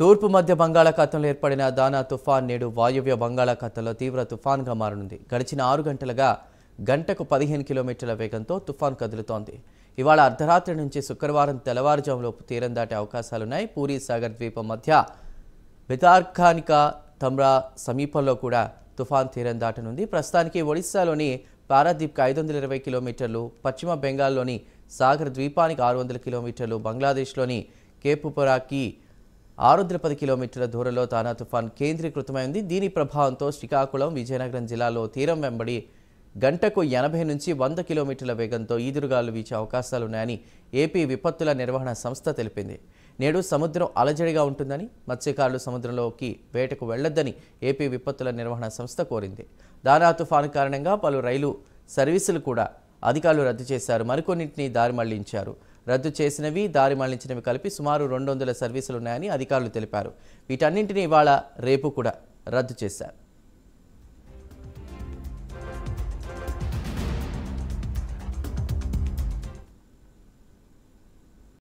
తూర్పు మధ్య బంగాళాఖాతంలో ఏర్పడిన దానా తుఫాన్ నేడు వాయువ్య బంగాళాఖాతంలో తీవ్ర తుఫాన్గా మారనుంది గడిచిన ఆరు గంటలుగా గంటకు పదిహేను కిలోమీటర్ల వేగంతో తుఫాన్ కదులుతోంది ఇవాళ అర్ధరాత్రి నుంచి శుక్రవారం తెల్లవారుజాములోపు తీరం దాటే అవకాశాలున్నాయి పూరి సాగర్ ద్వీపం మధ్య విదార్ఖానికా తమ్రా సమీపంలో కూడా తుఫాన్ తీరం దాటనుంది ప్రస్తుతానికి ఒడిశాలోని పారాదీప్కి ఐదు వందల ఇరవై కిలోమీటర్లు పశ్చిమ బెంగాల్లోని సాగర్ ద్వీపానికి ఆరు వందల కిలోమీటర్లు బంగ్లాదేశ్లోని కేపుపరాకి ఆరు వందల పది కిలోమీటర్ల దూరంలో తానా తుఫాన్ కేంద్రీకృతమైంది దీని ప్రభావంతో శ్రీకాకుళం విజయనగరం జిల్లాలో తీరం వెంబడి గంటకు ఎనభై నుంచి వంద కిలోమీటర్ల వేగంతో ఈదురుగాలు వీచే అవకాశాలున్నాయని ఏపీ విపత్తుల నిర్వహణ సంస్థ తెలిపింది నేడు సముద్రం అలజడిగా ఉంటుందని మత్స్యకారులు సముద్రంలోకి వేటకు వెళ్లొద్దని ఏపీ విపత్తుల నిర్వహణ సంస్థ కోరింది దానా తుఫాను కారణంగా పలు రైలు సర్వీసులు కూడా అధికారులు రద్దు చేశారు మరికొన్నింటిని దారి మళ్లించారు రద్దు చేసినవి దారి మళ్లించినవి కలిపి సుమారు రెండు వందల సర్వీసులున్నాయని అధికారులు తెలిపారు వీటన్నింటినీ ఇవాళ రేపు కూడా రద్దు చేశారు